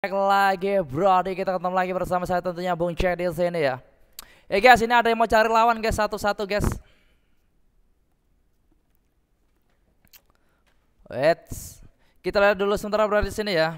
Cek lagi bro, di kita ketemu lagi bersama saya tentunya Bung Cek di sini ya. Eh, guys, ini ada yang mau cari lawan guys satu-satu guys. Wait, kita lihat dulu sementara berada di sini ya.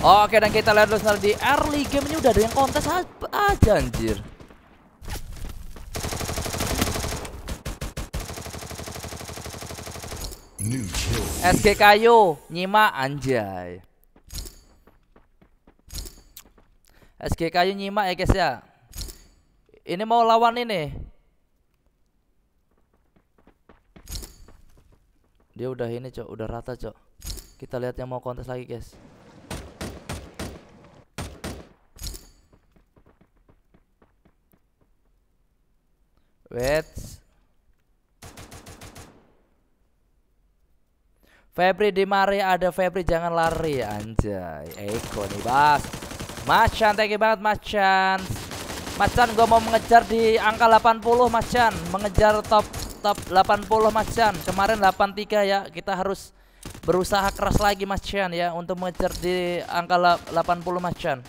Oke dan kita lihat terus di early game ini udah ada yang kontes aja anjir SG kayu nyimak anjay SG kayu nyimak ya guys ya ini mau lawan ini dia udah ini cok udah rata cok kita lihat yang mau kontes lagi guys Wait. Febri di Mari ada Febri jangan lari anjay. Eko nih bas. Macan thank banget Macan. Macan gue mau mengejar di angka 80 Macan, mengejar top top 80 Macan. Kemarin 83 ya, kita harus berusaha keras lagi Macan ya untuk mengejar di angka 80 Macan.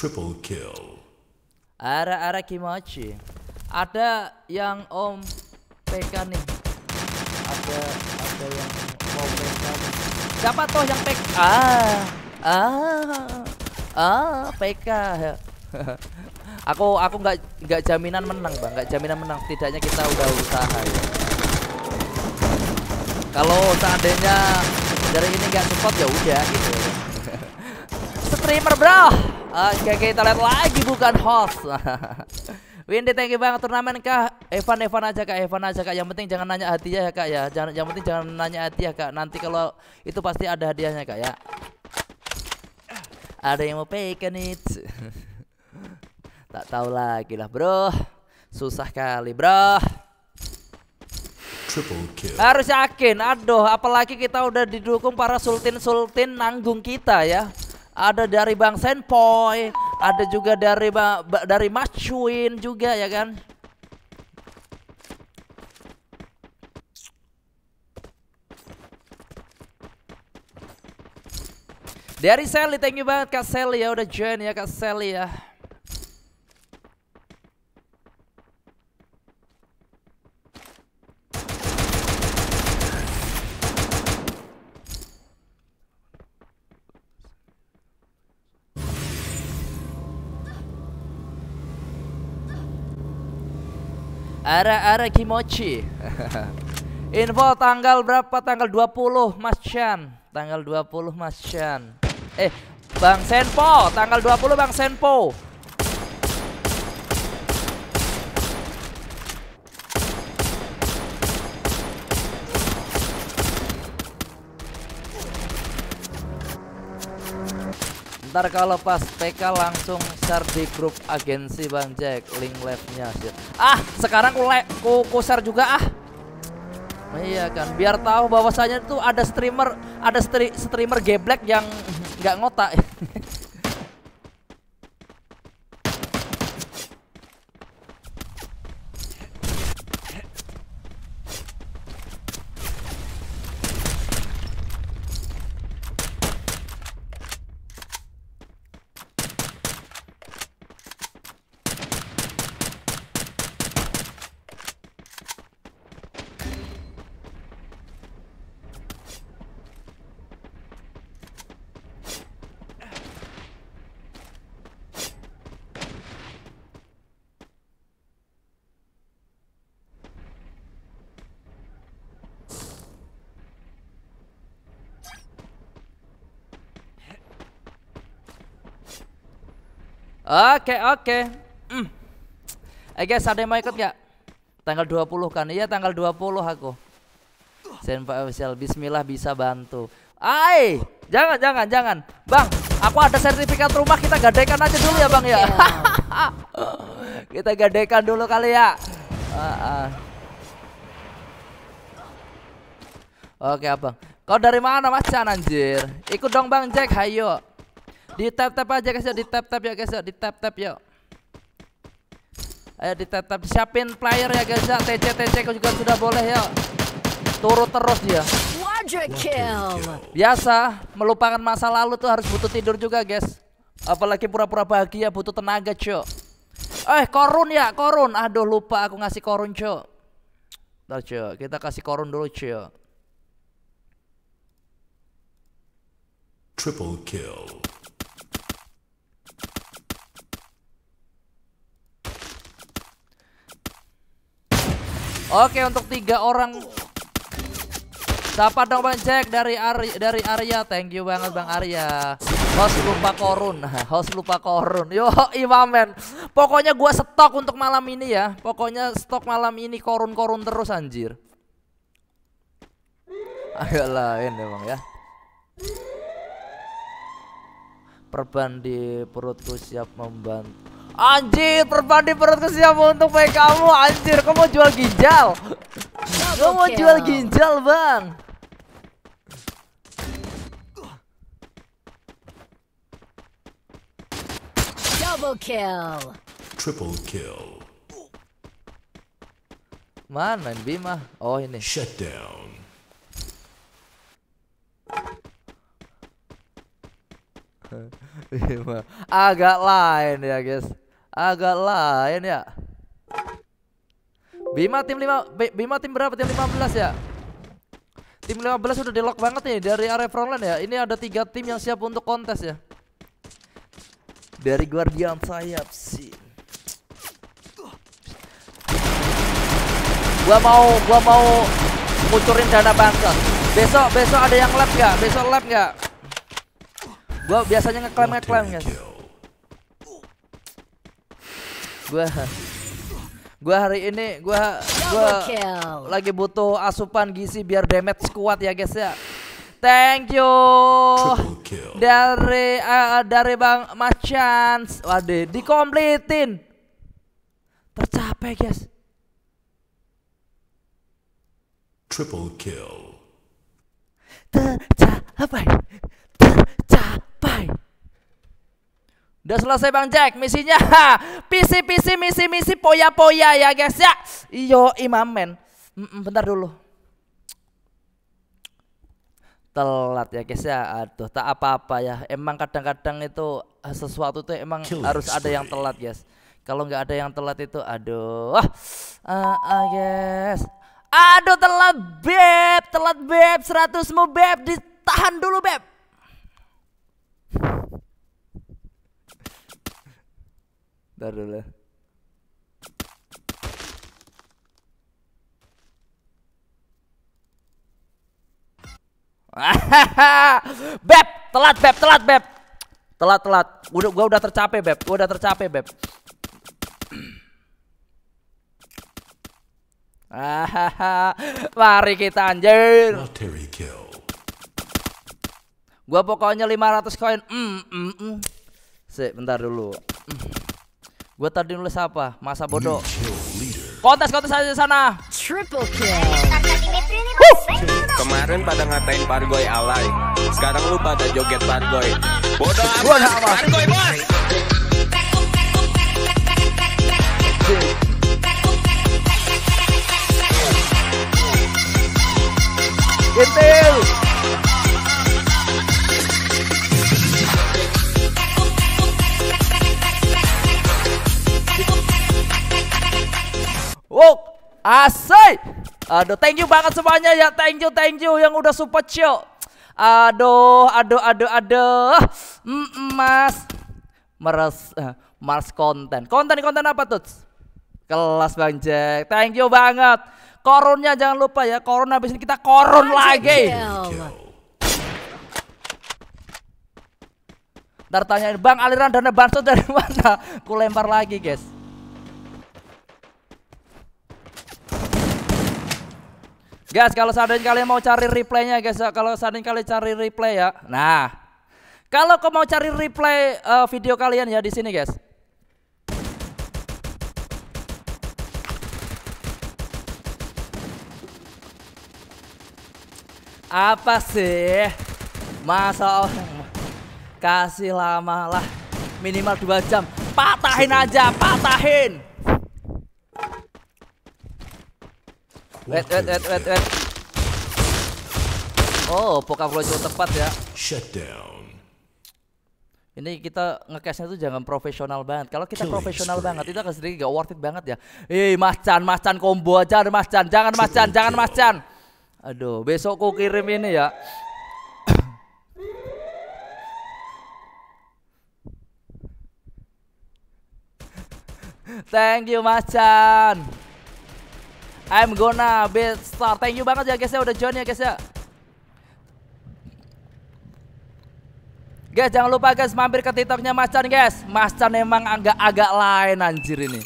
triple kill. Ara-ara Kimachi. Ada yang Om PK nih. Ada ada yang mau PK. Siapa toh yang PK? Ah. Ah. Ah, PK. aku aku nggak nggak jaminan menang, Bang. nggak jaminan menang. Tidaknya kita udah usaha ya. Kalau seandainya dari ini nggak support ya udah gitu. Streamer, Bro. Oke, kita lihat lagi bukan host. Windy thank you banget turnamen kah? Evan Evan aja kak, Evan aja kak. Yang penting jangan nanya hati ya kak ya. Jangan, yang penting jangan nanya hati ya kak. Nanti kalau itu pasti ada hadiahnya kak ya. Ada yang mau pekan it tak tahu lagi lah bro. Susah kali bro. Harus yakin. Aduh, apalagi kita udah didukung para sultan sultan nanggung kita ya ada dari Bang Senpoi, ada juga dari ba, dari Machuin juga ya kan. Dari Sally, thank you banget Kak Sally ya udah join ya Kak Sally ya. Ara-ara kimochi. Info tanggal berapa? Tanggal 20 Mas Chan. Tanggal 20 Mas Chan. Eh, Bang Senpo, tanggal 20 Bang Senpo. Ntar kalau pas PK langsung share di grup agensi Bang Jack link live-nya Ah, sekarang ku, ku, ku share juga ah. Iya kan, biar tahu bahwasanya itu ada streamer, ada stri, streamer geblek yang nggak ngotak. Oke, oke. Mm. Eh guys, ada yang mau ikut gak? Tanggal 20 kan? Iya, tanggal 20 aku. Senpai official bismillah bisa bantu. Ai, jangan jangan jangan. Bang, aku ada sertifikat rumah kita gadekan aja dulu ya, Bang ya. Iya. kita gadekan dulu kali ya. Uh, uh. Oke, Abang. Kau dari mana Mas Chan anjir? Ikut dong Bang Jack, hayo. Di tap tap aja guys, di tap tap ya guys, di tap tap yuk. Ayo di tap tap siapin player ya guys, ya. TC TC juga sudah boleh ya. Turut terus dia. Biasa melupakan masa lalu tuh harus butuh tidur juga guys. Apalagi pura-pura bahagia butuh tenaga cok Eh korun ya korun, aduh lupa aku ngasih korun cok Ntar cok kita kasih korun dulu cok Triple kill. Oke untuk tiga orang dapat bang jack dari Ari dari Arya. Thank you banget Bang Arya. Host lupa korun, host lupa korun. Yo, imamen. Pokoknya gue stok untuk malam ini ya. Pokoknya stok malam ini korun-korun terus anjir. Agak lain emang ya. Perban di perutku siap membantu. Anjir, di perutku siapa untuk baik kamu. Anjir, kamu mau jual ginjal. Kamu mau jual ginjal, Bang. Double kill. Triple kill. Mana Bima? Oh ini. Shut down. agak lain ya guys agak lain ya Bima tim 5 Bima tim berapa tim 15 ya tim 15 udah di lock banget nih dari area frontline ya ini ada tiga tim yang siap untuk kontes ya dari guardian sayap sih gua mau gua mau kucurin dana bangsa. besok besok ada yang lab nggak besok lab nggak Gua biasanya ngeklaim ngeklaim guys. Gua Gua hari ini gua gua lagi butuh asupan gizi biar damage kuat ya guys ya. Thank you dari uh, dari Bang Macan. Waduh, dikomplitin. Tercapai guys. Triple kill. Udah selesai Bang Jack misinya. Pisi pisi misi misi poya poya ya guys ya. Iyo imamen. Mm bentar dulu. Telat ya guys ya. Aduh tak apa-apa ya. Emang kadang-kadang itu eh, sesuatu tuh emang Kill harus ada yang telat guys. Kalau nggak ada yang telat itu aduh. Ah uh, uh, guys. Aduh telat beb, telat beb 100 mu beb ditahan dulu beb. Ntar dulu. beb, telat beb, telat beb. Telat telat. Udah gua udah tercapai beb, gua udah tercapai beb. Mari kita anjir. Gua pokoknya 500 koin. Mm, mm, mm. Sih, bentar dulu. Mm. Gue tadi nulis apa? Masa bodoh. Kontes kontes aja sana. Triple kill. Kemarin pada ngatain Pargoy alay. Sekarang lu pada joget Pargoy. Bodoh amat Pargoy bos. Intel. Asai. Aduh, thank you banget semuanya ya. Thank you, thank you yang udah support Cio. Aduh, aduh, aduh, aduh. Mm, mm mas meres uh, Mars konten. Konten-konten apa tuh? Kelas Bang Jack. Thank you banget. Koronnya jangan lupa ya. Koron habis ini kita koron lagi. Ntar tanyain, Bang aliran dana bansos dari mana? Kulempar lagi guys. Guys, kalau seandainya kalian mau cari replaynya guys, ya, kalau seandainya kalian cari replay ya. Nah, kalau kau mau cari replay uh, video kalian ya di sini guys. Apa sih? Masa kasih lama lah minimal dua jam. Patahin aja, patahin. Wait, wait, wait, wait, wait. Oh, lo cukup tepat ya. Shutdown. Ini kita ngecastnya tuh jangan profesional banget. Kalau kita profesional banget, itu akan sedikit gak worth it banget ya. Eh, macan, macan combo aja, ada macan. jangan macan, jangan macan. Aduh, besok ku kirim ini ya. Thank you macan. I'm gonna be star. Thank you banget ya guys ya udah join ya guys ya. Guys jangan lupa guys mampir ke TikToknya Mas Chan guys. macan Chan emang agak-agak lain anjir ini.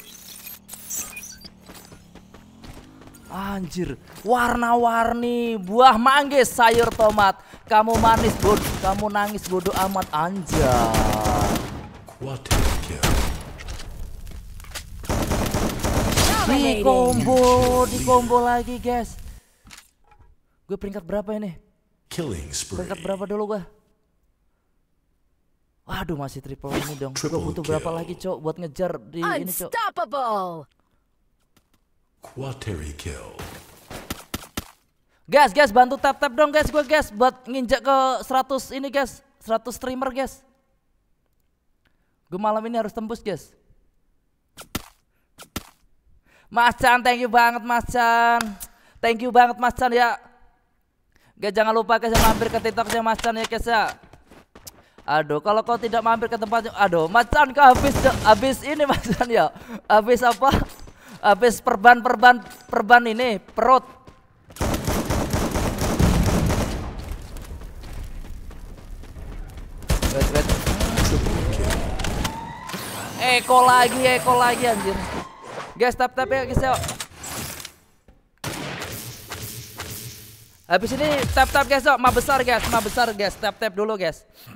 Anjir, warna-warni, buah manggis, sayur tomat. Kamu manis bodoh, kamu nangis bodoh amat anjir. Di combo, di combo lagi guys. Gue peringkat berapa ini? Peringkat berapa dulu gue? Waduh masih triple ini dong. Gue butuh kill. berapa lagi cok buat ngejar di ini cok. Quaterry kill. Guys, guys bantu tap tap dong guys gue guys buat nginjak ke 100 ini guys, 100 streamer guys. Gue malam ini harus tembus guys. Mas Chan, thank you banget Mas Chan. Thank you banget Mas Chan ya. Gak jangan lupa guys mampir ke TikToknya Mas Chan ya guys ya. Aduh, kalau kau tidak mampir ke tempatnya, aduh, Mas Chan kau habis habis ini Mas Chan ya. Habis apa? Habis perban-perban perban ini, perut. Wait, wait. Eko lagi, Eko lagi anjir. Guys, tap-tap ya guys yuk. Habis ini tap-tap guys yuk, mah besar guys, mah besar guys, tap-tap dulu guys.